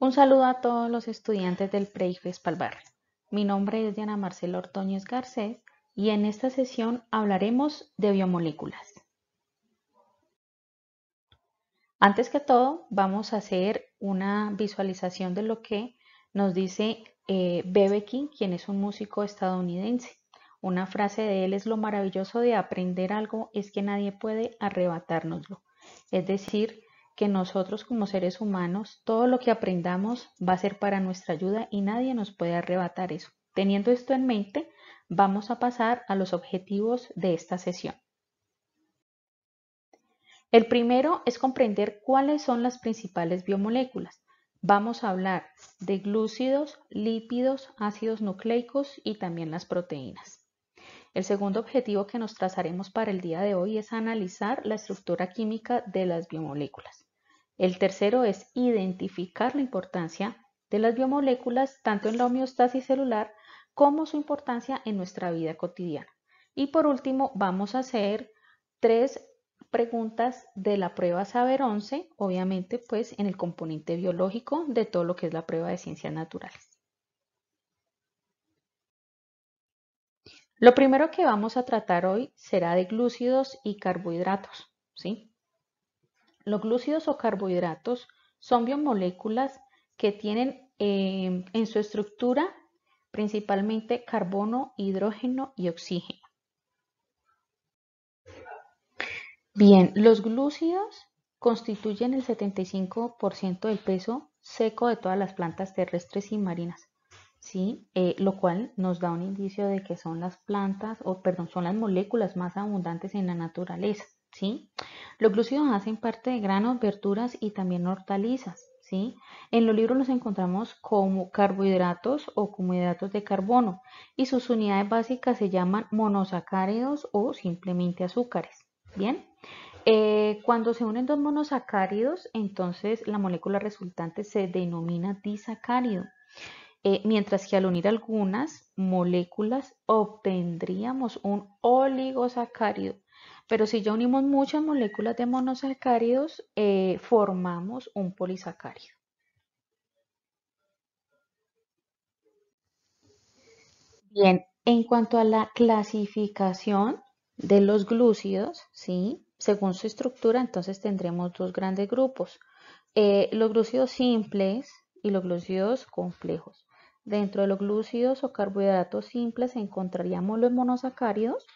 Un saludo a todos los estudiantes del PREIFES Palvar. Mi nombre es Diana Marcela Ortoñez Garcés y en esta sesión hablaremos de biomoléculas. Antes que todo, vamos a hacer una visualización de lo que nos dice eh, Bebe King, quien es un músico estadounidense. Una frase de él es lo maravilloso de aprender algo es que nadie puede arrebatárnoslo. Es decir, que nosotros como seres humanos, todo lo que aprendamos va a ser para nuestra ayuda y nadie nos puede arrebatar eso. Teniendo esto en mente, vamos a pasar a los objetivos de esta sesión. El primero es comprender cuáles son las principales biomoléculas. Vamos a hablar de glúcidos, lípidos, ácidos nucleicos y también las proteínas. El segundo objetivo que nos trazaremos para el día de hoy es analizar la estructura química de las biomoléculas. El tercero es identificar la importancia de las biomoléculas tanto en la homeostasis celular como su importancia en nuestra vida cotidiana. Y por último, vamos a hacer tres preguntas de la prueba Saber 11, obviamente pues en el componente biológico de todo lo que es la prueba de ciencias naturales. Lo primero que vamos a tratar hoy será de glúcidos y carbohidratos, ¿sí? Los glúcidos o carbohidratos son biomoléculas que tienen em, en su estructura principalmente carbono, hidrógeno y oxígeno. Bien, los glúcidos constituyen el 75% del peso seco de todas las plantas terrestres y marinas, ¿sí? Eh, lo cual nos da un indicio de que son las plantas, o perdón, son las moléculas más abundantes en la naturaleza. ¿sí? Los glúcidos hacen parte de granos, verduras y también hortalizas, ¿sí? En los libros los encontramos como carbohidratos o como hidratos de carbono y sus unidades básicas se llaman monosacáridos o simplemente azúcares, ¿bien? Eh, cuando se unen dos monosacáridos, entonces la molécula resultante se denomina disacárido. Eh, mientras que al unir algunas moléculas obtendríamos un oligosacárido, pero si ya unimos muchas moléculas de monosacáridos, eh, formamos un polisacárido. Bien, en cuanto a la clasificación de los glúcidos, ¿sí? según su estructura, entonces tendremos dos grandes grupos. Eh, los glúcidos simples y los glúcidos complejos. Dentro de los glúcidos o carbohidratos simples encontraríamos los monosacáridos,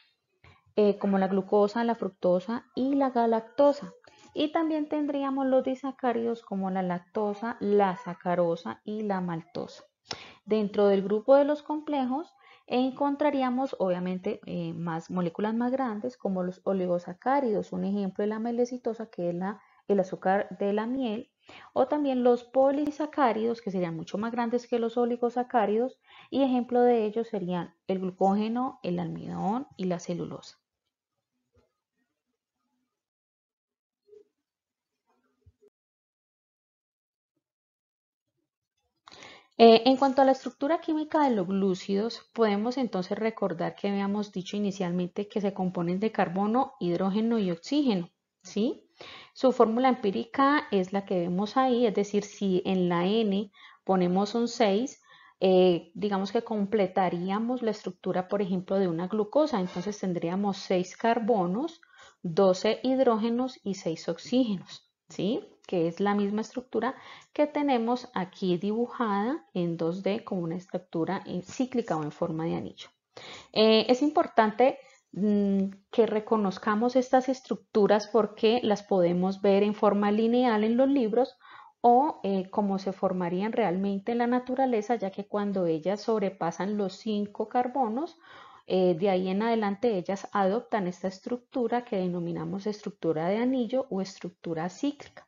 eh, como la glucosa, la fructosa y la galactosa. Y también tendríamos los disacáridos como la lactosa, la sacarosa y la maltosa. Dentro del grupo de los complejos encontraríamos obviamente eh, más moléculas más grandes como los oligosacáridos, un ejemplo de la melecitosa que es el azúcar de la miel, o también los polisacáridos que serían mucho más grandes que los oligosacáridos y ejemplo de ellos serían el glucógeno, el almidón y la celulosa. Eh, en cuanto a la estructura química de los glúcidos, podemos entonces recordar que habíamos dicho inicialmente que se componen de carbono, hidrógeno y oxígeno, ¿sí? Su fórmula empírica es la que vemos ahí, es decir, si en la N ponemos un 6, eh, digamos que completaríamos la estructura, por ejemplo, de una glucosa. Entonces tendríamos 6 carbonos, 12 hidrógenos y 6 oxígenos, ¿sí? que es la misma estructura que tenemos aquí dibujada en 2D como una estructura eh, cíclica o en forma de anillo. Eh, es importante mm, que reconozcamos estas estructuras porque las podemos ver en forma lineal en los libros o eh, como se formarían realmente en la naturaleza, ya que cuando ellas sobrepasan los cinco carbonos, de ahí en adelante ellas adoptan esta estructura que denominamos estructura de anillo o estructura cíclica.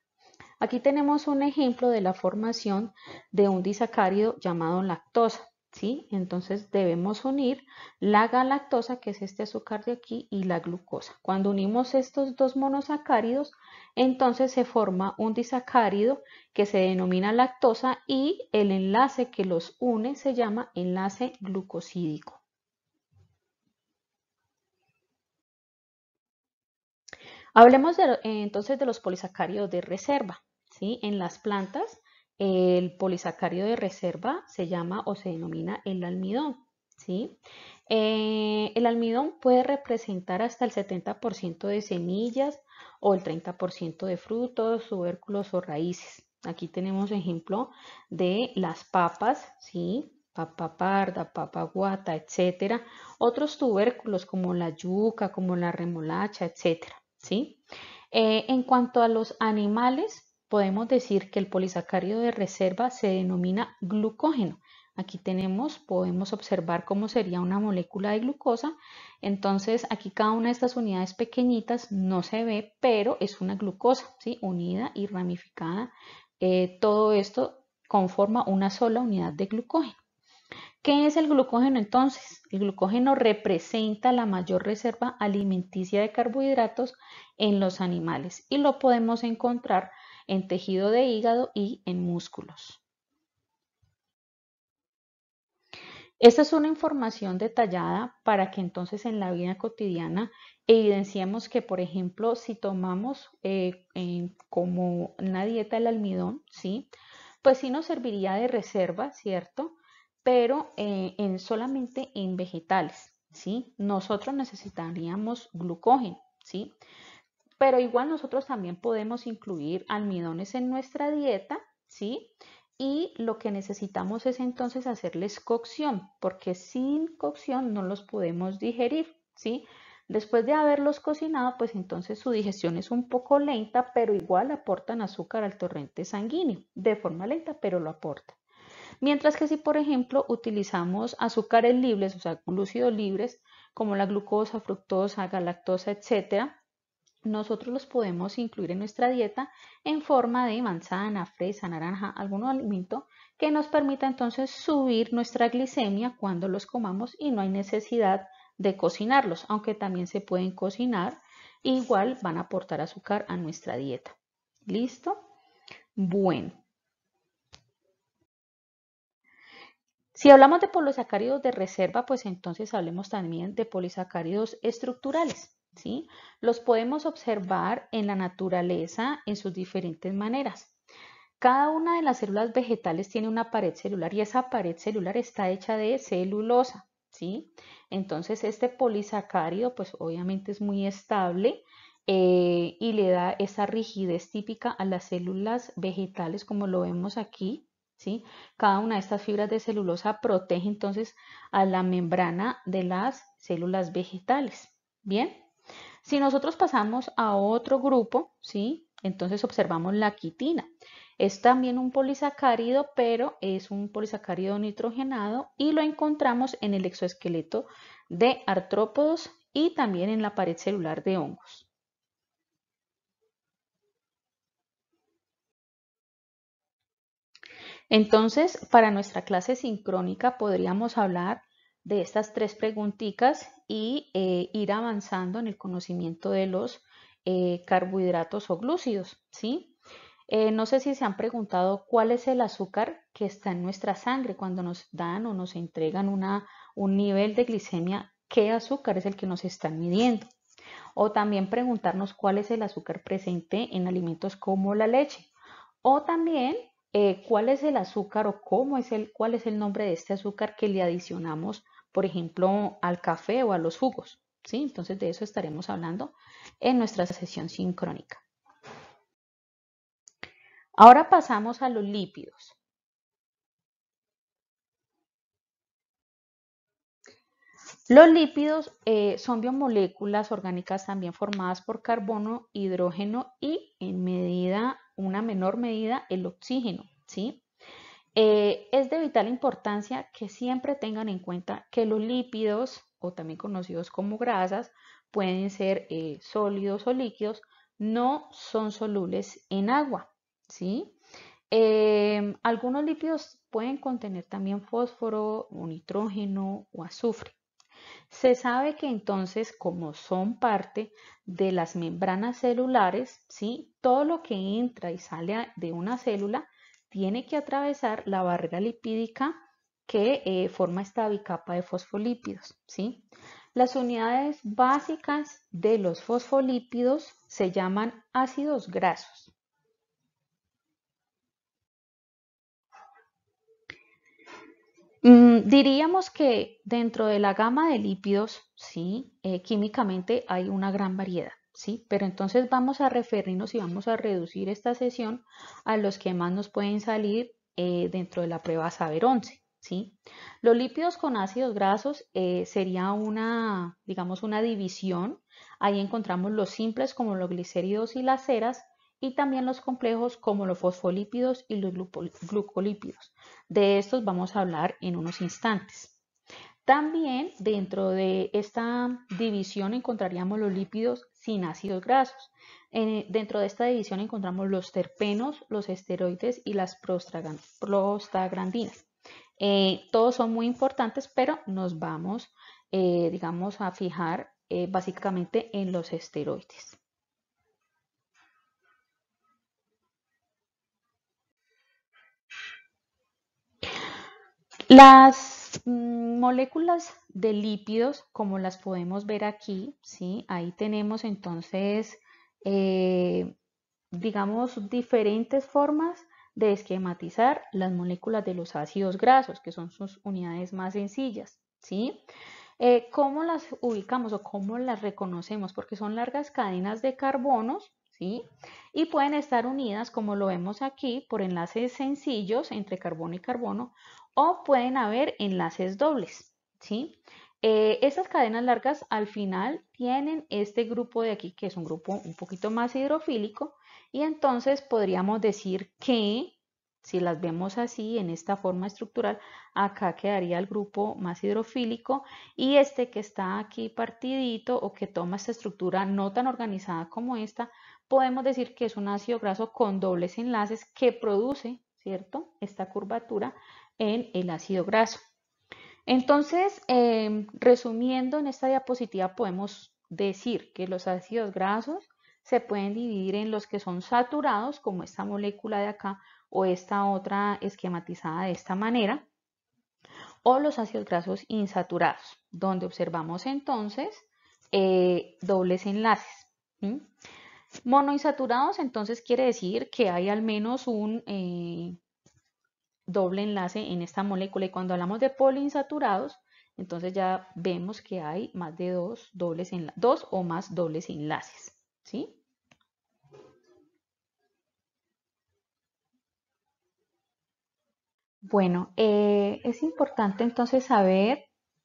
Aquí tenemos un ejemplo de la formación de un disacárido llamado lactosa. ¿sí? Entonces debemos unir la galactosa, que es este azúcar de aquí, y la glucosa. Cuando unimos estos dos monosacáridos, entonces se forma un disacárido que se denomina lactosa y el enlace que los une se llama enlace glucosídico. Hablemos eh, entonces de los polisacáridos de reserva. ¿sí? En las plantas, el polisacárido de reserva se llama o se denomina el almidón. ¿sí? Eh, el almidón puede representar hasta el 70% de semillas o el 30% de frutos, tubérculos o raíces. Aquí tenemos ejemplo de las papas, ¿sí? papa parda, papa guata, etcétera. Otros tubérculos como la yuca, como la remolacha, etcétera, ¿sí? Eh, en cuanto a los animales, podemos decir que el polisacárido de reserva se denomina glucógeno. Aquí tenemos, podemos observar cómo sería una molécula de glucosa. Entonces, aquí cada una de estas unidades pequeñitas no se ve, pero es una glucosa, ¿sí? Unida y ramificada. Eh, todo esto conforma una sola unidad de glucógeno. ¿Qué es el glucógeno entonces? El glucógeno representa la mayor reserva alimenticia de carbohidratos en los animales y lo podemos encontrar en tejido de hígado y en músculos. Esta es una información detallada para que entonces en la vida cotidiana evidenciemos que, por ejemplo, si tomamos eh, como una dieta el almidón, ¿sí? pues sí nos serviría de reserva, ¿cierto? Pero eh, en, solamente en vegetales, ¿sí? Nosotros necesitaríamos glucógeno, ¿sí? pero igual nosotros también podemos incluir almidones en nuestra dieta, ¿sí? Y lo que necesitamos es entonces hacerles cocción, porque sin cocción no los podemos digerir, ¿sí? Después de haberlos cocinado, pues entonces su digestión es un poco lenta, pero igual aportan azúcar al torrente sanguíneo, de forma lenta, pero lo aportan. Mientras que si, por ejemplo, utilizamos azúcares libres, o sea, glúcidos libres, como la glucosa, fructosa, galactosa, etcétera, nosotros los podemos incluir en nuestra dieta en forma de manzana, fresa, naranja, algún alimento que nos permita entonces subir nuestra glicemia cuando los comamos y no hay necesidad de cocinarlos, aunque también se pueden cocinar, igual van a aportar azúcar a nuestra dieta. ¿Listo? Bueno. Si hablamos de polisacáridos de reserva, pues entonces hablemos también de polisacáridos estructurales. Los podemos observar en la naturaleza en sus diferentes maneras. Cada una de las células vegetales tiene una pared celular y esa pared celular está hecha de celulosa, Entonces este polisacárido pues obviamente es muy estable eh, y le da esa rigidez típica a las células vegetales como lo vemos aquí, ¿sí? Cada una de estas fibras de celulosa protege entonces a la membrana de las células vegetales, ¿bien? Si nosotros pasamos a otro grupo, ¿sí? entonces observamos la quitina. Es también un polisacárido, pero es un polisacárido nitrogenado y lo encontramos en el exoesqueleto de artrópodos y también en la pared celular de hongos. Entonces, para nuestra clase sincrónica podríamos hablar de estas tres preguntitas y eh, ir avanzando en el conocimiento de los eh, carbohidratos o glúcidos, ¿sí? Eh, no sé si se han preguntado cuál es el azúcar que está en nuestra sangre cuando nos dan o nos entregan un nivel de glicemia, qué azúcar es el que nos están midiendo. O también preguntarnos cuál es el azúcar presente en alimentos como la leche. O también cuál es el azúcar o cómo es el, cuál es el nombre de este azúcar que le adicionamos por ejemplo, al café o a los jugos. ¿sí? Entonces de eso estaremos hablando en nuestra sesión sincrónica. Ahora pasamos a los lípidos. Los lípidos eh, son biomoléculas orgánicas también formadas por carbono, hidrógeno y en medida, una menor medida, el oxígeno. ¿sí? Eh, es de vital importancia que siempre tengan en cuenta que los lípidos, o también conocidos como grasas, pueden ser eh, sólidos o líquidos, no son solubles en agua. ¿sí? Eh, algunos lípidos pueden contener también fósforo, o nitrógeno o azufre. Se sabe que entonces, como son parte de las membranas celulares, ¿sí? todo lo que entra y sale de una célula tiene que atravesar la barrera lipídica que eh, forma esta bicapa de fosfolípidos. ¿sí? Las unidades básicas de los fosfolípidos se llaman ácidos grasos. Mm, diríamos que dentro de la gama de lípidos, sí, eh, químicamente hay una gran variedad. ¿sí? Pero entonces vamos a referirnos y vamos a reducir esta sesión a los que más nos pueden salir eh, dentro de la prueba Saber 11, ¿sí? Los lípidos con ácidos grasos eh, sería una, digamos, una división. Ahí encontramos los simples como los glicéridos y las ceras y también los complejos como los fosfolípidos y los glucolípidos. De estos vamos a hablar en unos instantes. También dentro de esta división encontraríamos los lípidos sin ácidos grasos. Eh, dentro de esta división encontramos los terpenos, los esteroides y las prostaglandinas. Eh, todos son muy importantes, pero nos vamos, eh, digamos, a fijar básicamente en los esteroides. Las Mm, moléculas de lípidos, como las podemos ver aquí, ¿sí? ahí tenemos entonces, eh, digamos, diferentes formas de esquematizar las moléculas de los ácidos grasos, que son sus unidades más sencillas. ¿sí? Eh, ¿Cómo las ubicamos o cómo las reconocemos? Porque son largas cadenas de carbonos, ¿sí? Y pueden estar unidas, como lo vemos aquí, por enlaces sencillos entre carbono y carbono o pueden haber enlaces dobles, ¿sí? Eh, estas cadenas largas al final tienen este grupo de aquí, que es un grupo un poquito más hidrofílico, y entonces podríamos decir que, si las vemos así, en esta forma estructural, acá quedaría el grupo más hidrofílico y este que está aquí partidito o que toma esta estructura no tan organizada como esta, podemos decir que es un ácido graso con dobles enlaces que produce, ¿cierto?, esta curvatura en el ácido graso. Entonces, em, resumiendo en esta diapositiva, podemos decir que los ácidos grasos se pueden dividir en los que son saturados, como esta molécula de acá, o esta otra esquematizada de esta manera, o los ácidos grasos insaturados, donde observamos entonces eh, dobles enlaces. Monoinsaturados entonces quiere decir que hay al menos un eh, doble enlace en esta molécula. Y cuando hablamos de poliinsaturados, entonces ya vemos que hay más de dos, dobles dos o más dobles enlaces. ¿sí? Bueno, eh, es importante entonces saber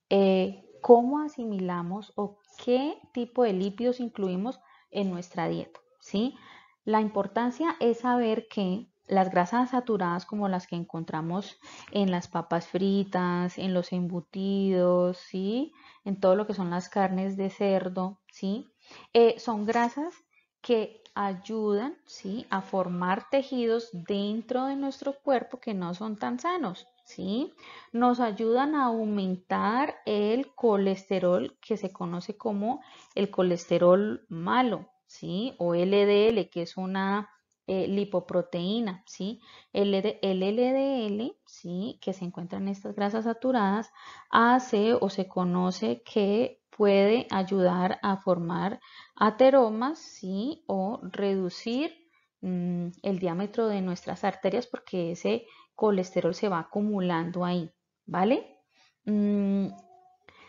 eh, cómo asimilamos o qué tipo de lípidos incluimos en nuestra dieta. ¿sí? La importancia es saber que las grasas saturadas como las que encontramos en las papas fritas, en los embutidos, ¿sí? en todo lo que son las carnes de cerdo, ¿sí? Eh, son grasas que ayudan ¿sí? a formar tejidos dentro de nuestro cuerpo que no son tan sanos. ¿sí? Nos ayudan a aumentar el colesterol que se conoce como el colesterol malo, ¿sí? O LDL, que es una eh, lipoproteína, ¿sí? El, LDL, ¿sí? Que se encuentra en estas grasas saturadas, hace o se conoce que puede ayudar a formar ateromas, ¿sí? O reducir mm, el diámetro de nuestras arterias porque ese colesterol se va acumulando ahí, ¿vale? Mm,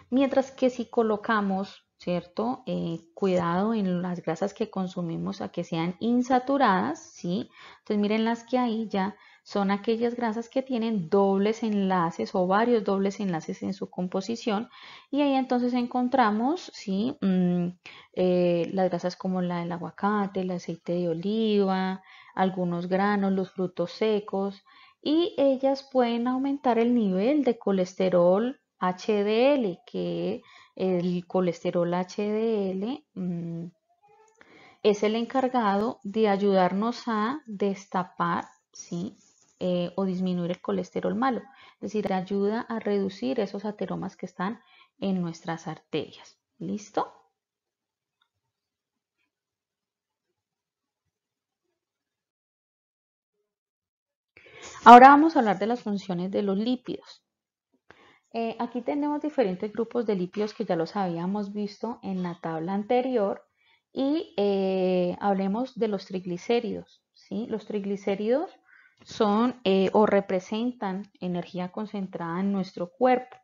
mientras que si colocamos ¿cierto? Eh, cuidado en las grasas que consumimos a que sean insaturadas, ¿sí? Entonces miren las que ahí ya son aquellas grasas que tienen dobles enlaces o varios dobles enlaces en su composición y ahí entonces encontramos, ¿sí? Mm, eh, las grasas como la del aguacate, el aceite de oliva, algunos granos, los frutos secos y ellas pueden aumentar el nivel de colesterol HDL, que el colesterol HDL mm, es el encargado de ayudarnos a destapar ¿sí? Eh, o disminuir el colesterol malo. Es decir, ayuda a reducir esos ateromas que están en nuestras arterias. ¿Listo? Ahora vamos a hablar de las funciones de los lípidos. Eh, aquí tenemos diferentes grupos de lípidos que ya los habíamos visto en la tabla anterior y eh, hablemos de los triglicéridos. Los triglicéridos son eh, o representan energía concentrada en nuestro cuerpo.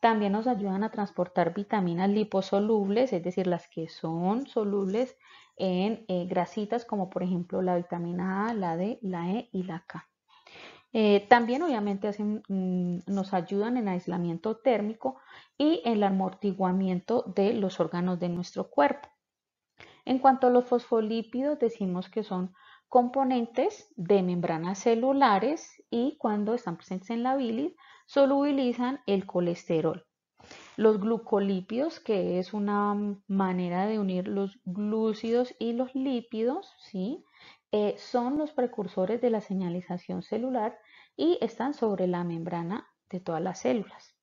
También nos ayudan a transportar vitaminas liposolubles, es decir, las que son solubles en grasitas como por ejemplo la vitamina A, la D, la E y la K. Eh, también obviamente mm, nos ayudan en aislamiento térmico y en el amortiguamiento de los órganos de nuestro cuerpo. En cuanto a los fosfolípidos, decimos que son componentes de membranas celulares y cuando están presentes en la bilis, solubilizan el colesterol. Los glucolípidos, que es una manera de unir los glúcidos y los lípidos, ¿sí? Eh, son los precursores de la señalización celular y están sobre la membrana de todas las células.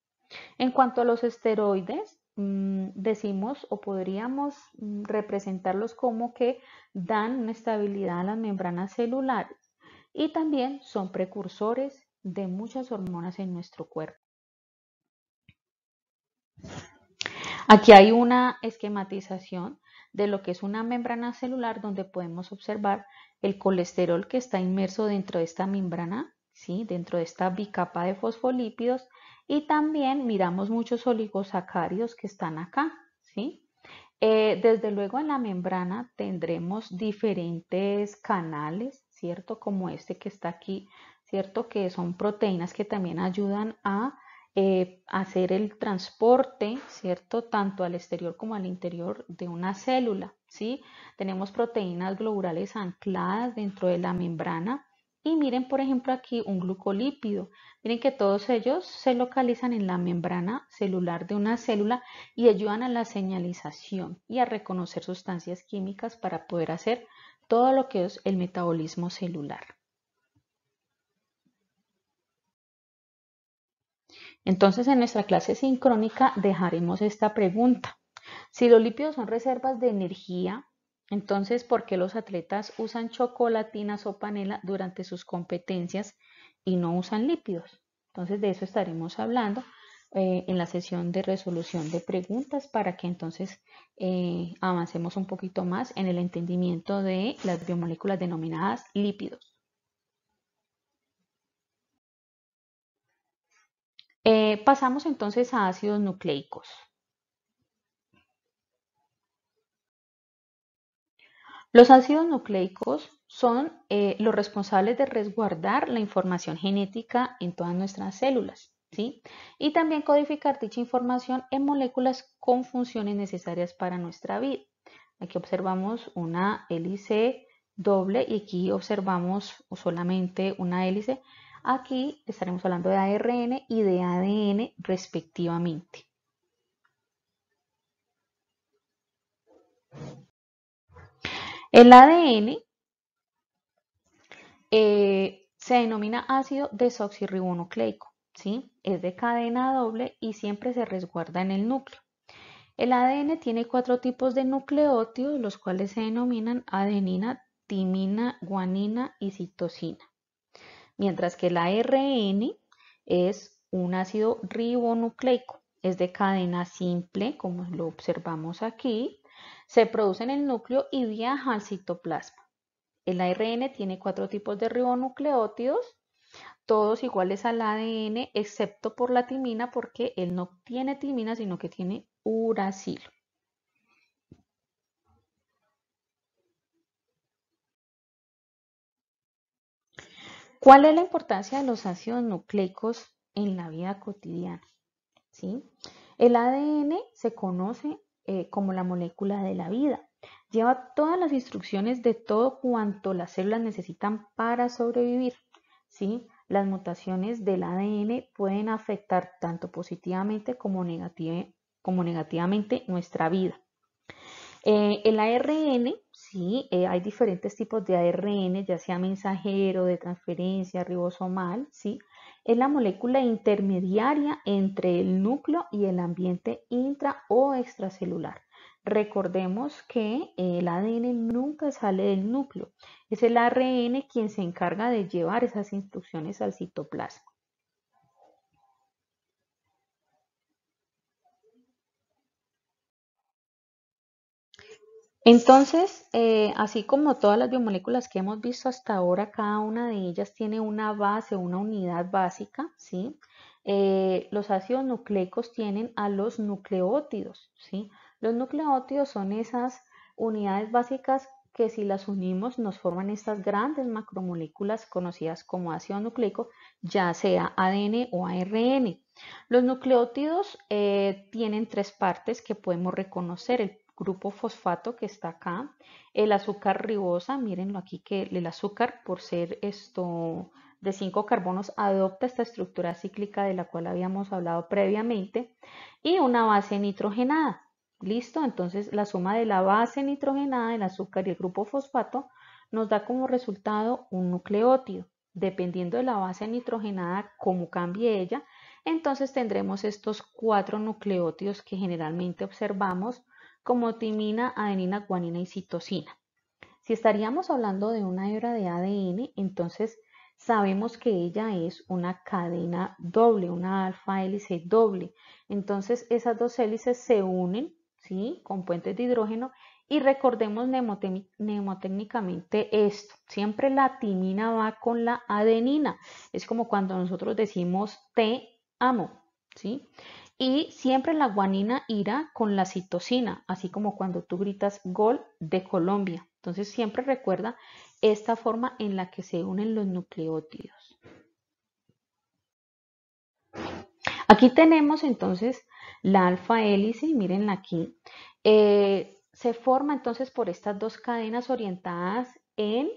En cuanto a los esteroides, mm, decimos o podríamos mm, representarlos como que dan una estabilidad a las membranas celulares y también son precursores de muchas hormonas en nuestro cuerpo. Aquí hay una esquematización de lo que es una membrana celular donde podemos observar el colesterol que está inmerso dentro de esta membrana ¿sí? dentro de esta bicapa de fosfolípidos y también miramos muchos oligosacáridos que están acá. ¿sí? Eh, desde luego en la membrana tendremos diferentes canales, ¿cierto? Como este que está aquí, ¿cierto? Que son proteínas que también ayudan a eh, hacer el transporte, ¿cierto? Tanto al exterior como al interior de una célula, ¿sí? Tenemos proteínas globulares ancladas dentro de la membrana. Y miren, por ejemplo, aquí un glucolípido. Miren que todos ellos se localizan en la membrana celular de una célula y ayudan a la señalización y a reconocer sustancias químicas para poder hacer todo lo que es el metabolismo celular. Entonces, en nuestra clase sincrónica dejaremos esta pregunta. Si los lípidos son reservas de energía, entonces, ¿por qué los atletas usan chocolatinas o panela durante sus competencias y no usan lípidos? Entonces, de eso estaremos hablando eh, en la sesión de resolución de preguntas para que entonces eh, avancemos un poquito más en el entendimiento de las biomoléculas denominadas lípidos. Eh, pasamos entonces a ácidos nucleicos. Los ácidos nucleicos son eh, los responsables de resguardar la información genética en todas nuestras células, ¿sí? Y también codificar dicha información en moléculas con funciones necesarias para nuestra vida. Aquí observamos una hélice doble y aquí observamos solamente una hélice. Aquí estaremos hablando de ARN y de ADN respectivamente. El ADN eh, se denomina ácido desoxirribonucleico, ¿sí? Es de cadena doble y siempre se resguarda en el núcleo. El ADN tiene cuatro tipos de nucleótidos, los cuales se denominan adenina, timina, guanina y citosina. Mientras que el ARN es un ácido ribonucleico, es de cadena simple, como lo observamos aquí, se produce en el núcleo y viaja al citoplasma. El ARN tiene cuatro tipos de ribonucleótidos, todos iguales al ADN, excepto por la timina, porque él no tiene timina, sino que tiene uracilo. ¿Cuál es la importancia de los ácidos nucleicos en la vida cotidiana? ¿Sí? El ADN se conoce eh, como la molécula de la vida. Lleva todas las instrucciones de todo cuanto las células necesitan para sobrevivir. ¿sí? Las mutaciones del ADN pueden afectar tanto positivamente como, como negativamente nuestra vida. Eh, el ARN, sí, eh, hay diferentes tipos de ARN, ya sea mensajero, de transferencia, ribosomal, sí es la molécula intermediaria entre el núcleo y el ambiente intra o extracelular. Recordemos que el ADN nunca sale del núcleo, es el ARN quien se encarga de llevar esas instrucciones al citoplasma. Entonces, eh, así como todas las biomoléculas que hemos visto hasta ahora, cada una de ellas tiene una base, una unidad básica, ¿sí? Eh, los ácidos nucleicos tienen a los nucleótidos, ¿sí? Los nucleótidos son esas unidades básicas que si las unimos nos forman estas grandes macromoléculas conocidas como ácido nucleico, ya sea ADN o ARN. Los nucleótidos eh, tienen tres partes que podemos reconocer. El grupo fosfato que está acá, el azúcar ribosa, mírenlo aquí que el azúcar por ser esto de cinco carbonos adopta esta estructura cíclica de la cual habíamos hablado previamente y una base nitrogenada. ¿Listo? Entonces la suma de la base nitrogenada, el azúcar y el grupo fosfato nos da como resultado un nucleótido. Dependiendo de la base nitrogenada, cómo cambie ella, entonces tendremos estos cuatro nucleótidos que generalmente observamos como timina, adenina, guanina y citosina. Si estaríamos hablando de una hebra de ADN, entonces sabemos que ella es una cadena doble, una alfa hélice doble. Entonces esas dos hélices se unen ¿sí? con puentes de hidrógeno y recordemos mnemotécnicamente esto. Siempre la timina va con la adenina. Es como cuando nosotros decimos te amo. ¿sí? Y siempre la guanina irá con la citosina, así como cuando tú gritas gol de Colombia. Entonces siempre recuerda esta forma en la que se unen los nucleótidos. Aquí tenemos entonces la alfa hélice, mirenla aquí. Eh, se forma entonces por estas dos cadenas orientadas en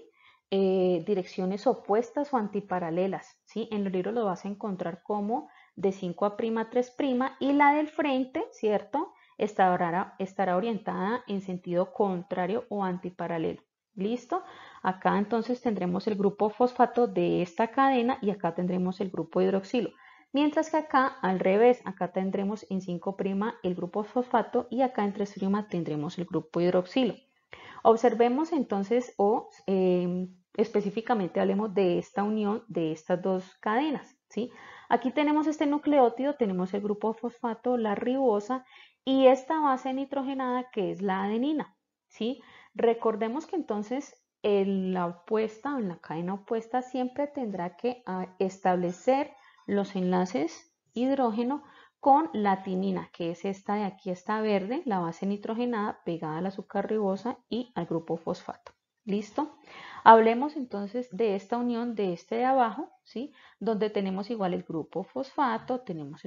eh, direcciones opuestas o antiparalelas. ¿sí? En los libros lo vas a encontrar como de 5 a 3 prima y la del frente, ¿cierto? Estará, estará orientada en sentido contrario o antiparalelo. ¿Listo? Acá entonces tendremos el grupo fosfato de esta cadena y acá tendremos el grupo hidroxilo. Mientras que acá al revés, acá tendremos en 5' el grupo fosfato y acá en 3' tendremos el grupo hidroxilo. Observemos entonces o eh, específicamente hablemos de esta unión de estas dos cadenas. Aquí tenemos este nucleótido, tenemos el grupo fosfato, la ribosa y esta base nitrogenada que es la adenina. Recordemos que entonces en la opuesta o en la cadena opuesta siempre tendrá que ah, establecer los enlaces hidrógeno con la tinina, que es esta de aquí, esta verde, la base nitrogenada pegada al azúcar ribosa y al grupo fosfato. ¿Listo? Hablemos entonces de esta unión de este de abajo, ¿sí? Donde tenemos igual el grupo fosfato, tenemos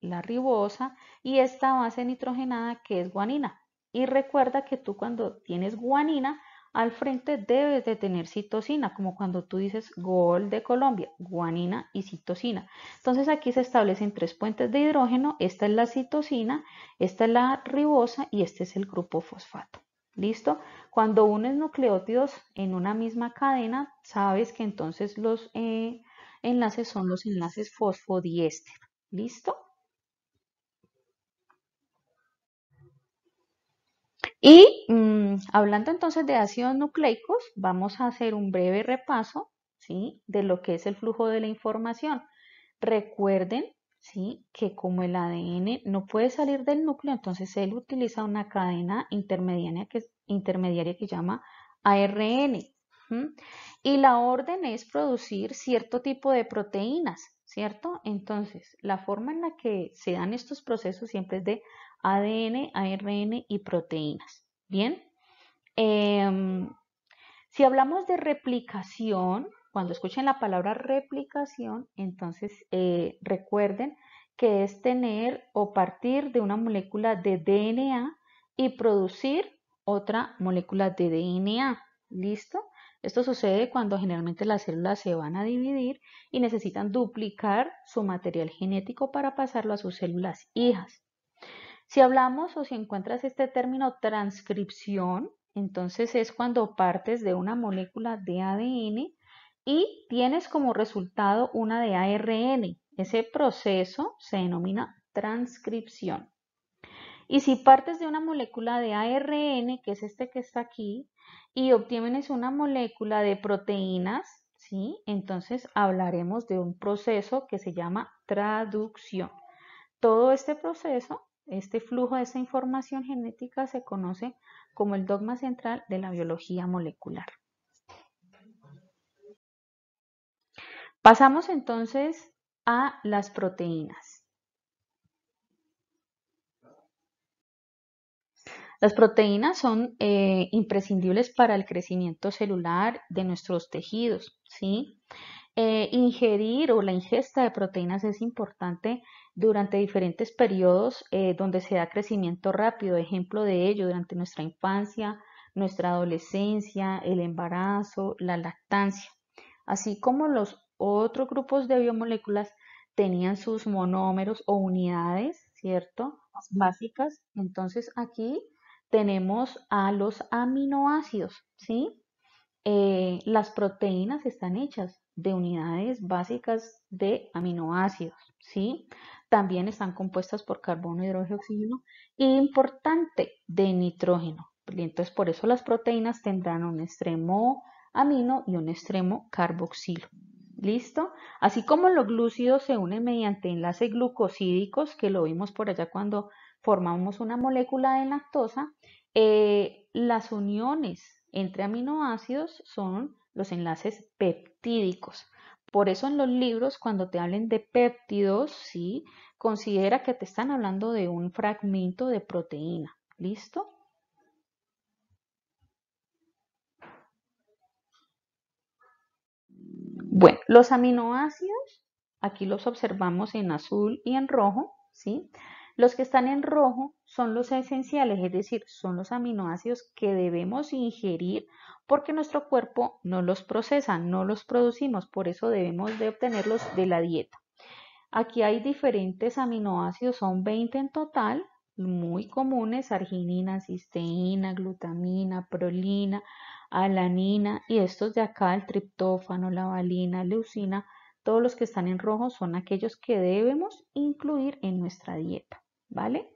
la, ribosa y esta base nitrogenada que es guanina. Y recuerda que tú cuando tienes guanina, al frente debes de tener citosina, como cuando tú dices gol de Colombia, guanina y citosina. Entonces aquí se establecen tres puentes de hidrógeno, esta es la citosina, esta es la ribosa y este es el grupo fosfato. ¿Listo? Cuando unes nucleótidos en una misma cadena, sabes que entonces los eh, enlaces son los enlaces fosfodiéster. ¿Listo? Y mm, hablando entonces de ácidos nucleicos, vamos a hacer un breve repaso ¿sí? de lo que es el flujo de la información. Recuerden que como el ADN no puede salir del núcleo, entonces él utiliza una cadena intermediaria que, intermediaria que llama ARN. Y la orden es producir cierto tipo de proteínas, ¿cierto? Entonces, la forma en la que se dan estos procesos siempre es de ADN, ARN y proteínas. Bien. Em, si hablamos de replicación, cuando escuchen la palabra replicación, entonces eh, recuerden que es tener o partir de una molécula de DNA y producir otra molécula de DNA. ¿Listo? Esto sucede cuando generalmente las células se van a dividir y necesitan duplicar su material genético para pasarlo a sus células hijas. Si hablamos o si encuentras este término transcripción, entonces es cuando partes de una molécula de ADN y tienes como resultado una de ARN. Ese proceso se denomina transcripción. Y si partes de una molécula de ARN, que es este que está aquí, y obtienes una molécula de proteínas, ¿sí? entonces hablaremos de un proceso que se llama traducción. Todo este proceso, este flujo de esa información genética se conoce como el dogma central de la biología molecular. Pasamos entonces a las proteínas. Las proteínas son eh, imprescindibles para el crecimiento celular de nuestros tejidos. ¿sí? Eh, ingerir o la ingesta de proteínas es importante durante diferentes periodos eh, donde se da crecimiento rápido. Ejemplo de ello, durante nuestra infancia, nuestra adolescencia, el embarazo, la lactancia, así como los otros grupos de biomoléculas tenían sus monómeros o unidades, ¿cierto? Básicas. Entonces aquí tenemos a los aminoácidos, ¿sí? Eh, las proteínas están hechas de unidades básicas de aminoácidos, ¿sí? También están compuestas por carbono, hidrógeno, oxígeno y importante de nitrógeno. Entonces, por eso las proteínas tendrán un extremo amino y un extremo carboxilo. ¿Listo? Así como los glúcidos se unen mediante enlaces glucosídicos, que lo vimos por allá cuando formamos una molécula de lactosa, eh, las uniones entre aminoácidos son los enlaces peptídicos. Por eso en los libros, cuando te hablen de péptidos, sí, considera que te están hablando de un fragmento de proteína. ¿Listo? Bueno, los aminoácidos, aquí los observamos en azul y en rojo, ¿sí? Los que están en rojo son los esenciales, es decir, son los aminoácidos que debemos ingerir porque nuestro cuerpo no los procesa, no los producimos, por eso debemos de obtenerlos de la dieta. Aquí hay diferentes aminoácidos, son 20 en total, muy comunes, arginina, cisteína, glutamina, prolina, alanina y estos de acá, el triptófano, la valina, leucina, todos los que están en rojo son aquellos que debemos incluir en nuestra dieta, ¿vale?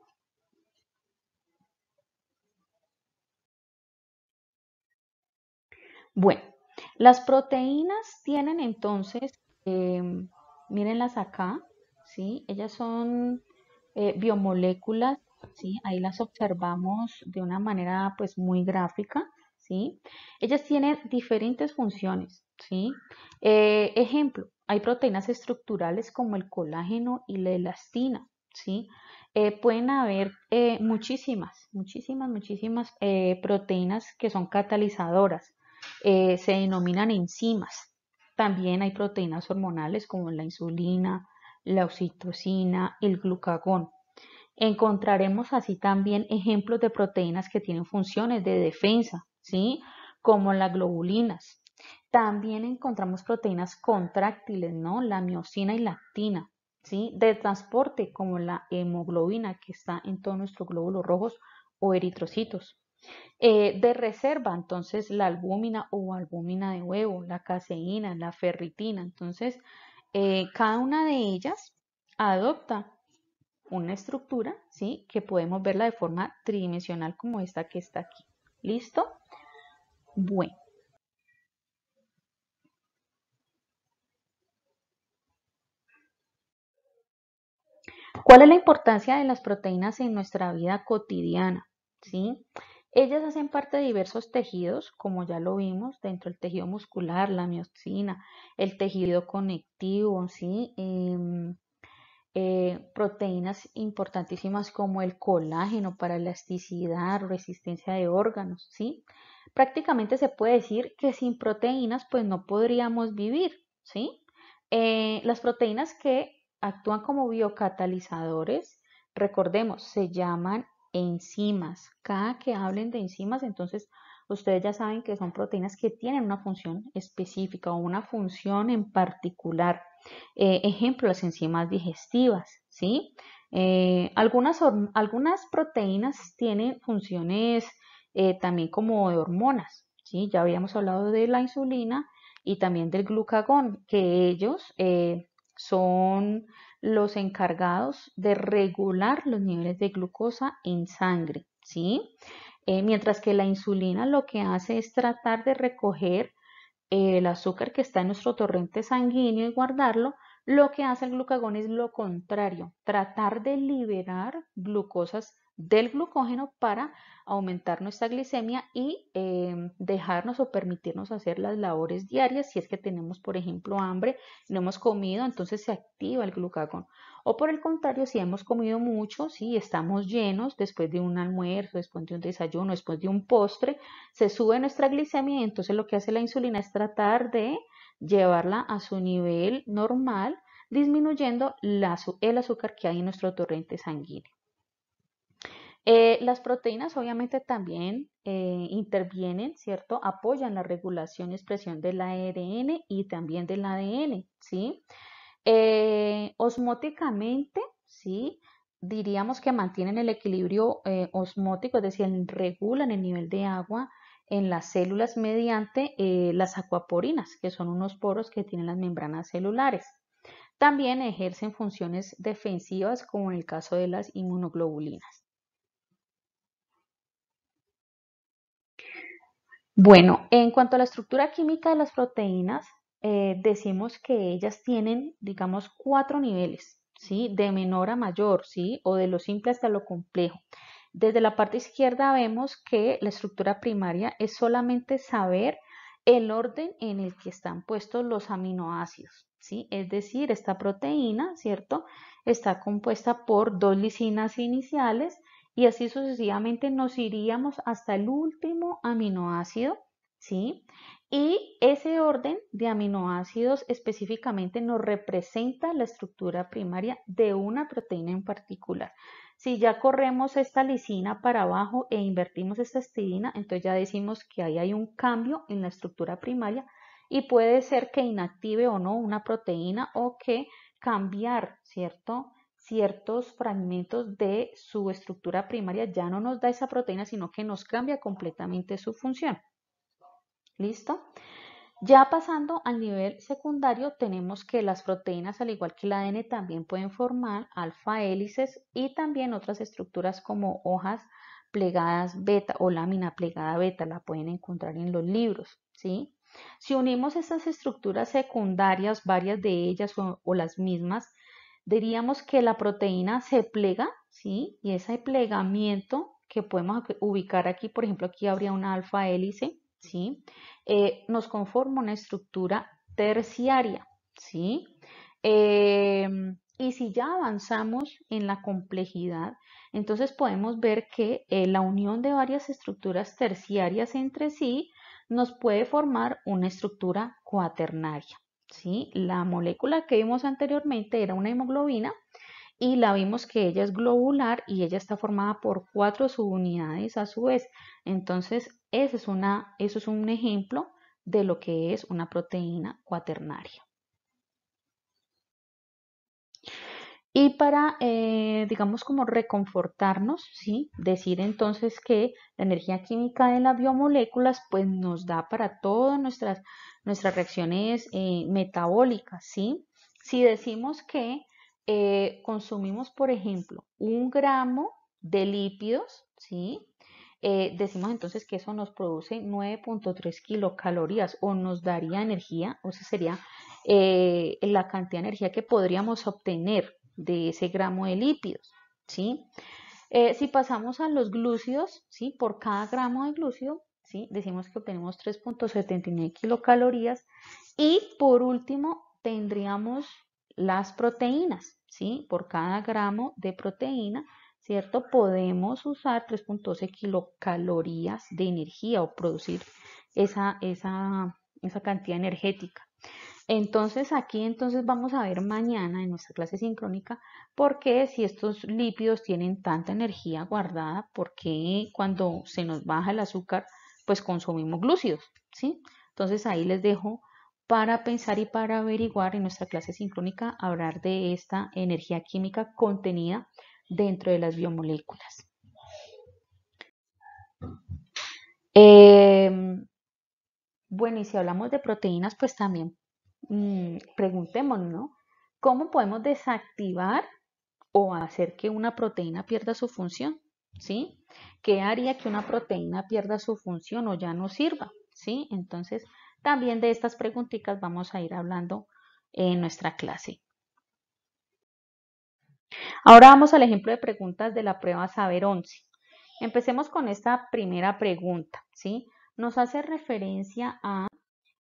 Bueno, las proteínas tienen entonces, eh, mírenlas acá, ¿sí? Ellas son eh, biomoléculas, ¿sí? Ahí las observamos de una manera pues muy gráfica. ¿sí? Ellas tienen diferentes funciones, ¿sí? Eh, ejemplo, hay proteínas estructurales como el colágeno y la elastina, ¿sí? Eh, pueden haber eh, muchísimas, muchísimas, muchísimas proteínas que son catalizadoras. se denominan enzimas. También hay proteínas hormonales como la insulina, la oxitocina, el glucagón. Encontraremos así también ejemplos de proteínas que tienen funciones de defensa, ¿sí? Como las globulinas. También encontramos proteínas contráctiles, ¿no? La miocina y la actina, ¿sí? De transporte, como la hemoglobina que está en todos nuestros glóbulos rojos o eritrocitos. Eh, de reserva, entonces, la albúmina o albúmina de huevo, la caseína, la ferritina. Entonces, eh, cada una de ellas adopta una estructura, ¿sí? Que podemos verla de forma tridimensional como esta que está aquí. ¿Listo? Bueno, ¿Cuál es la importancia de las proteínas en nuestra vida cotidiana? ¿Sí? Ellas hacen parte de diversos tejidos, como ya lo vimos, dentro del tejido muscular, la miocina, el tejido conectivo, ¿sí? Em, eh, proteínas importantísimas como el colágeno para elasticidad, resistencia de órganos, ¿sí? prácticamente se puede decir que sin proteínas pues no podríamos vivir, ¿sí? Eh, las proteínas que actúan como biocatalizadores, recordemos, se llaman enzimas. Cada que hablen de enzimas, entonces ustedes ya saben que son proteínas que tienen una función específica o una función en particular. Eh, ejemplo, las enzimas digestivas, ¿sí? Eh, algunas, algunas proteínas tienen funciones eh, también como de hormonas. ¿sí? Ya habíamos hablado de la insulina y también del glucagón, que ellos eh, son los encargados de regular los niveles de glucosa en sangre. ¿sí? Eh, mientras que la insulina lo que hace es tratar de recoger el azúcar que está en nuestro torrente sanguíneo y guardarlo, lo que hace el glucagón es lo contrario, tratar de liberar glucosas del glucógeno para aumentar nuestra glicemia y em, dejarnos o permitirnos hacer las labores diarias si es que tenemos, por ejemplo, hambre, no hemos comido, entonces se activa el glucagón. O por el contrario, si hemos comido mucho, si estamos llenos después de un almuerzo, después de un desayuno, después de un postre, se sube nuestra glicemia y entonces lo que hace la insulina es tratar de llevarla a su nivel normal, disminuyendo el azúcar que hay en nuestro torrente sanguíneo. Eh, las proteínas obviamente también eh, intervienen, ¿cierto? Apoyan la regulación y expresión del ARN y también del ADN, ¿sí? Eh, osmóticamente, ¿sí? Diríamos que mantienen el equilibrio osmótico, es decir, regulan el nivel de agua en las células mediante las acuaporinas, que son unos poros que tienen las membranas celulares. También ejercen funciones defensivas, como en el caso de las inmunoglobulinas. Bueno, en cuanto a la estructura química de las proteínas, eh, decimos que ellas tienen, digamos, cuatro niveles, ¿sí? De menor a mayor, ¿sí? O de lo simple hasta lo complejo. Desde la parte izquierda vemos que la estructura primaria es solamente saber el orden en el que están puestos los aminoácidos, ¿sí? Es decir, esta proteína, ¿cierto? Está compuesta por dos lisinas iniciales y así sucesivamente nos iríamos hasta el último aminoácido, ¿sí? Y ese orden de aminoácidos específicamente nos representa la estructura primaria de una proteína en particular. Si ya corremos esta lisina para abajo e invertimos esta histidina, entonces ya decimos que ahí hay un cambio en la estructura primaria y puede ser que inactive o no una proteína o que cambiar, ¿cierto? ciertos fragmentos de su estructura primaria ya no nos da esa proteína, sino que nos cambia completamente su función. ¿Listo? Ya pasando al nivel secundario, tenemos que las proteínas, al igual que el ADN, también pueden formar alfa hélices y también otras estructuras como hojas plegadas beta o lámina plegada beta, la pueden encontrar en los libros, Si unimos estas estructuras secundarias, varias de ellas o las mismas, diríamos que la proteína se plega, ¿sí? Y ese plegamiento que podemos ubicar aquí, por ejemplo, aquí habría una alfa hélice, ¿sí? Eh, nos conforma una estructura terciaria, ¿sí? Eh, y si ya avanzamos en la complejidad, entonces podemos ver que eh, la unión de varias estructuras terciarias entre sí nos puede formar una estructura cuaternaria, la molécula que vimos anteriormente era una hemoglobina y la vimos que ella es globular y ella está formada por cuatro subunidades a su vez. Entonces, es una, eso es un ejemplo de lo que es una proteína cuaternaria. Y para, eh, digamos, como reconfortarnos, ¿sí? decir entonces que la energía química de las biomoléculas pues nos da para todas nuestras nuestras reacciones es eh, metabólicas, ¿sí? Si decimos que eh, consumimos, por ejemplo, un gramo de lípidos, ¿sí? Eh, decimos entonces que eso nos produce 9.3 kilocalorías o nos daría energía, o sea, sería la cantidad de energía que podríamos obtener de ese gramo de lípidos, ¿sí? si pasamos a los glúcidos, ¿sí? Por cada gramo de glúcido Decimos que obtenemos 3.79 kilocalorías. Y por último, tendríamos las proteínas, ¿sí? Por cada gramo de proteína, ¿cierto? Podemos usar 3.12 kilocalorías de energía o producir esa, cantidad energética. Entonces aquí entonces vamos a ver mañana en nuestra clase sincrónica por qué si estos lípidos tienen tanta energía guardada, por qué cuando se nos baja el azúcar pues consumimos glúcidos, ¿sí? Entonces ahí les dejo para pensar y para averiguar en nuestra clase sincrónica hablar de esta energía química contenida dentro de las biomoléculas. Em, bueno, y si hablamos de proteínas, pues también mm, preguntémonos, ¿no? ¿Cómo podemos desactivar o hacer que una proteína pierda su función? ¿sí? ¿Qué haría que una proteína pierda su función o ya no sirva? ¿Sí? Entonces, también de estas preguntitas vamos a ir hablando en nuestra clase. Ahora vamos al ejemplo de preguntas de la prueba Saber 11. Empecemos con esta primera pregunta, ¿sí? Nos hace referencia a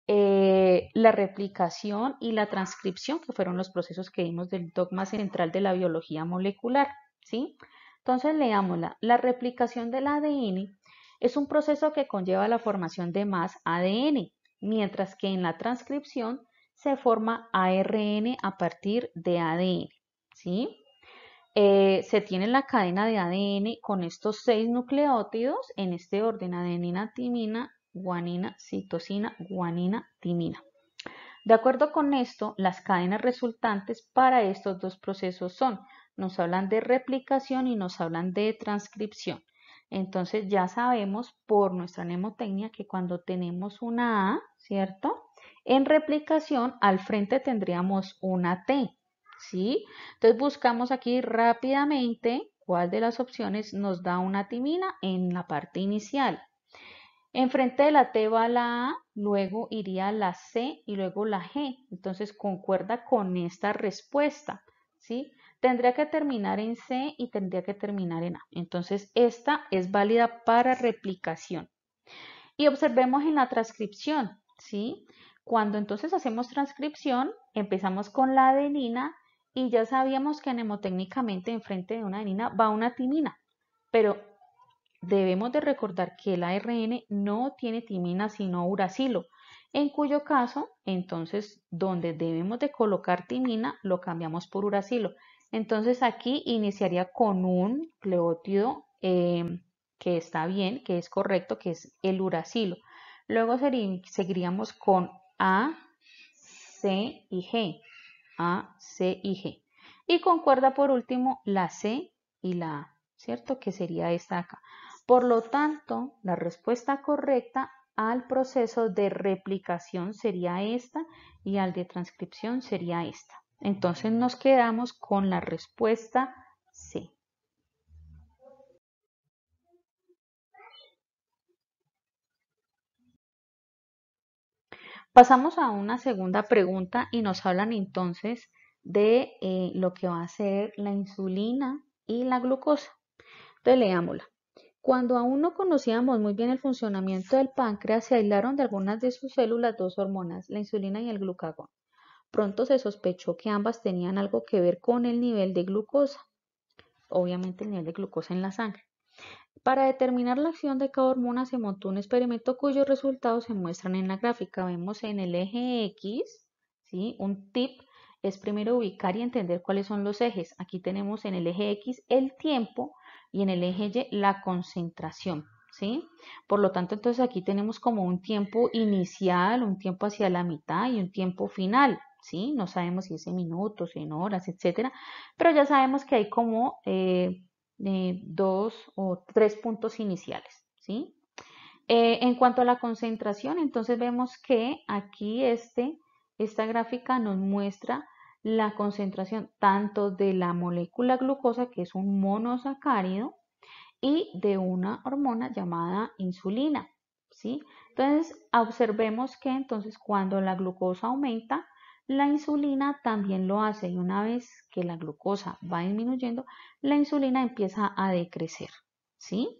eh, la replicación y la transcripción, que fueron los procesos que vimos del dogma central de la biología molecular, ¿sí? sí entonces leámosla. La replicación del ADN es un proceso que conlleva la formación de más ADN, mientras que en la transcripción se forma ARN a partir de ADN. ¿sí? Eh, se tiene la cadena de ADN con estos seis nucleótidos en este orden, adenina, timina, guanina, citosina, guanina, timina. De acuerdo con esto, las cadenas resultantes para estos dos procesos son nos hablan de replicación y nos hablan de transcripción. Entonces ya sabemos por nuestra mnemotecnia que cuando tenemos una A, ¿cierto? En replicación al frente tendríamos una T, ¿sí? Entonces buscamos aquí rápidamente cuál de las opciones nos da una timina en la parte inicial. Enfrente de la T va la A, luego iría la C y luego la G. Entonces concuerda con esta respuesta, ¿sí? tendría que terminar en C y tendría que terminar en A. Entonces, esta es válida para replicación. Y observemos en la transcripción, ¿sí? Cuando entonces hacemos transcripción, empezamos con la adenina y ya sabíamos que anemotécnicamente enfrente de una adenina va una timina, pero debemos de recordar que la ARN no tiene timina sino uracilo, en cuyo caso, entonces, donde debemos de colocar timina, lo cambiamos por uracilo. Entonces aquí iniciaría con un cleótido eh, que está bien, que es correcto, que es el uracilo. Luego seguiríamos con A, C y G. A, C y G. Y concuerda por último la C y la A, ¿cierto? Que sería esta acá. Por lo tanto, la respuesta correcta al proceso de replicación sería esta y al de transcripción sería esta. Entonces nos quedamos con la respuesta C. Pasamos a una segunda pregunta y nos hablan entonces de eh, lo que va a ser la insulina y la glucosa. Entonces leámosla. Cuando aún no conocíamos muy bien el funcionamiento del páncreas, se aislaron de algunas de sus células dos hormonas, la insulina y el glucagón. Pronto se sospechó que ambas tenían algo que ver con el nivel de glucosa, obviamente el nivel de glucosa en la sangre. Para determinar la acción de cada hormona se montó un experimento cuyos resultados se muestran en la gráfica. Vemos en el eje X, ¿sí? un tip es primero ubicar y entender cuáles son los ejes. Aquí tenemos en el eje X el tiempo y en el eje Y la concentración. ¿Sí? Por lo tanto, entonces aquí tenemos como un tiempo inicial, un tiempo hacia la mitad y un tiempo final. ¿sí? No sabemos si es en minutos, en horas, etcétera, pero ya sabemos que hay como eh, eh, dos o tres puntos iniciales, ¿sí? Eh, en cuanto a la concentración, entonces vemos que aquí este, esta gráfica nos muestra la concentración tanto de la molécula glucosa, que es un monosacárido, y de una hormona llamada insulina, ¿sí? Entonces, observemos que entonces cuando la glucosa aumenta, la insulina también lo hace y una vez que la glucosa va disminuyendo, la insulina empieza a decrecer. ¿Sí?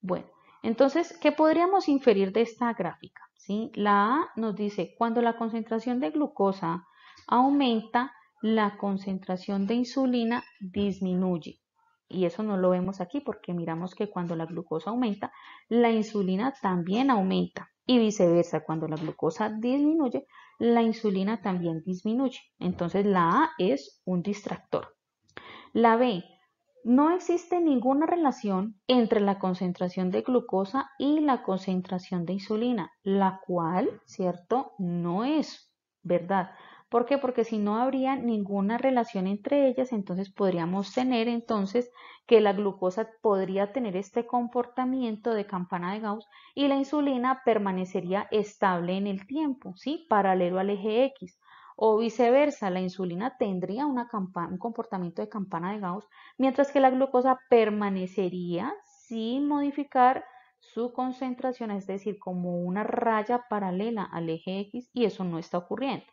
Bueno, entonces, ¿qué podríamos inferir de esta gráfica? ¿Sí? La A nos dice, cuando la concentración de glucosa aumenta, la concentración de insulina disminuye. Y eso no lo vemos aquí porque miramos que cuando la glucosa aumenta, la insulina también aumenta. Y viceversa, cuando la glucosa disminuye, la insulina también disminuye. Entonces la A es un distractor. La B, no existe ninguna relación entre la concentración de glucosa y la concentración de insulina, la cual, ¿cierto? No es verdad. ¿Por qué? Porque si no habría ninguna relación entre ellas, entonces podríamos tener entonces que la glucosa podría tener este comportamiento de campana de Gauss y la insulina permanecería estable en el tiempo, ¿sí? Paralelo al eje X. O viceversa, la insulina tendría un comportamiento de campana de Gauss, mientras que la glucosa permanecería sin modificar su concentración, es decir, como una raya paralela al eje X, y eso no está ocurriendo.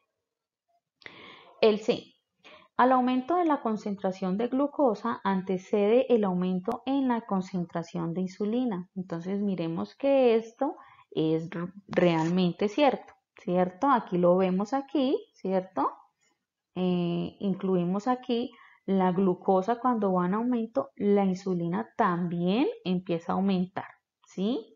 El C. Al aumento de la concentración de glucosa antecede el aumento en la concentración de insulina. Entonces miremos que esto es realmente cierto, ¿cierto? Aquí lo vemos aquí, ¿cierto? Eh, incluimos aquí la glucosa cuando va en aumento, la insulina también empieza a aumentar, ¿sí?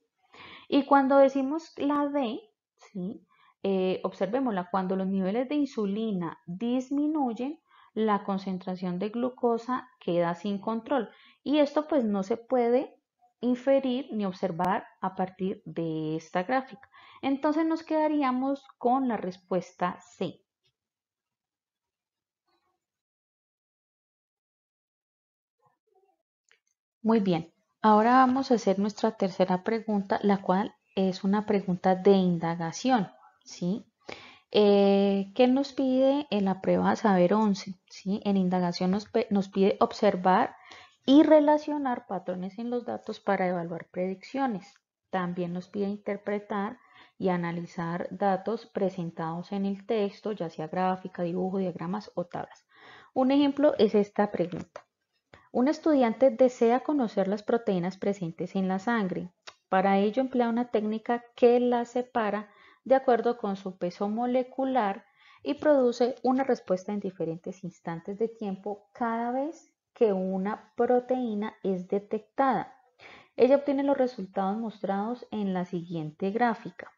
Y cuando decimos la D, ¿sí? Eh, observémosla, cuando los niveles de insulina disminuyen, la concentración de glucosa queda sin control. Y esto pues no se puede inferir ni observar a partir de esta gráfica. Entonces nos quedaríamos con la respuesta C. Muy bien, ahora vamos a hacer nuestra tercera pregunta, la cual es una pregunta de indagación. ¿sí? Eh, ¿Qué nos pide en la prueba Saber 11? ¿sí? En indagación nos, pide observar y relacionar patrones en los datos para evaluar predicciones. También nos pide interpretar y analizar datos presentados en el texto, ya sea gráfica, dibujo, diagramas o tablas. Un ejemplo es esta pregunta. Un estudiante desea conocer las proteínas presentes en la sangre. Para ello emplea una técnica que la separa de acuerdo con su peso molecular y produce una respuesta en diferentes instantes de tiempo cada vez que una proteína es detectada. Ella obtiene los resultados mostrados en la siguiente gráfica,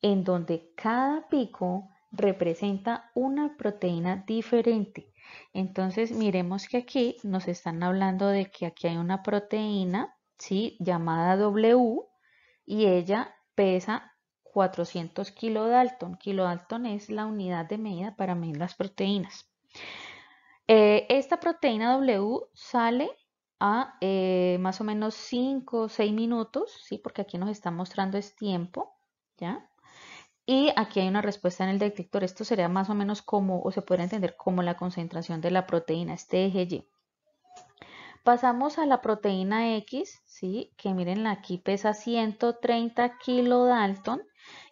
en donde cada pico representa una proteína diferente. Entonces miremos que aquí nos están hablando de que aquí hay una proteína, ¿sí? Llamada W y ella pesa 400 kilodalton. Kilodalton es la unidad de medida para medir las proteínas. Eh, esta proteína W sale a eh, más o menos 5 o 6 minutos, ¿sí? porque aquí nos está mostrando es tiempo, ¿ya? Y aquí hay una respuesta en el detector. Esto sería más o menos como, o se puede entender como la concentración de la proteína, este eje Y. Pasamos a la proteína X, ¿sí? que miren aquí pesa 130 kilodalton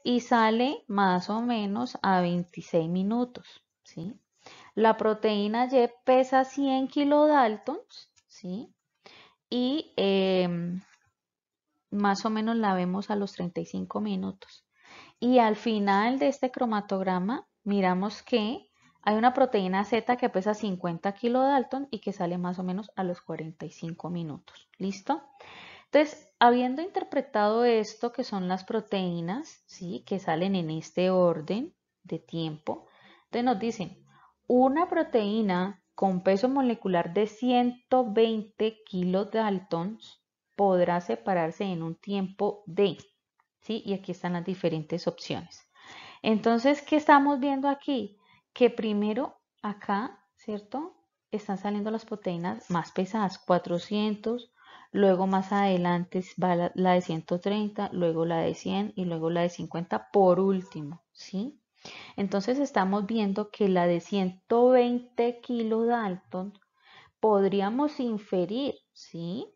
y sale más o menos a 26 minutos. ¿sí? La proteína Y pesa 100 kilodaltons ¿sí? y em, más o menos la vemos a los 35 minutos. Y al final de este cromatograma miramos que hay una proteína Z que pesa 50 kilodaltons y que sale más o menos a los 45 minutos. ¿Listo? Entonces, habiendo interpretado esto, que son las proteínas, ¿sí? que salen en este orden de tiempo, entonces nos dicen, una proteína con peso molecular de 120 kilodaltons podrá separarse en un tiempo de, ¿sí? y aquí están las diferentes opciones. Entonces, ¿qué estamos viendo aquí? Que primero acá, ¿cierto? Están saliendo las proteínas más pesadas, 400, Luego más adelante va la, de 130, luego la de 100 y luego la de 50 por último, ¿sí? Entonces estamos viendo que la de 120 kilos Dalton podríamos inferir, ¿sí?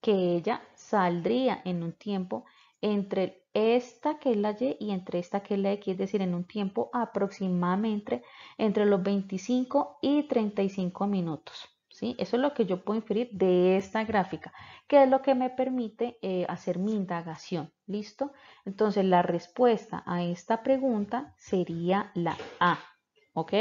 Que ella saldría en un tiempo entre esta que es la Y y entre esta que es la X, es decir, en un tiempo aproximadamente entre los 25 y 35 minutos. Eso es lo que yo puedo inferir de esta gráfica, que es lo que me permite eh, hacer mi indagación. ¿Listo? Entonces la respuesta a esta pregunta sería la A. ¿Ok?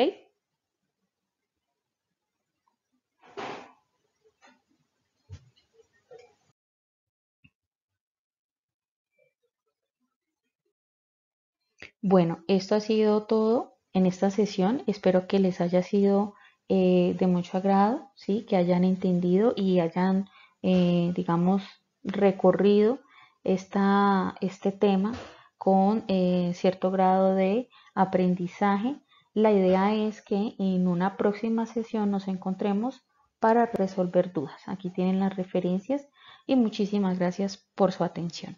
Bueno, esto ha sido todo en esta sesión. Espero que les haya sido eh, de mucho agrado, ¿sí? que hayan entendido y hayan, eh, digamos, recorrido esta, este tema con eh, cierto grado de aprendizaje. La idea es que en una próxima sesión nos encontremos para resolver dudas. Aquí tienen las referencias y muchísimas gracias por su atención.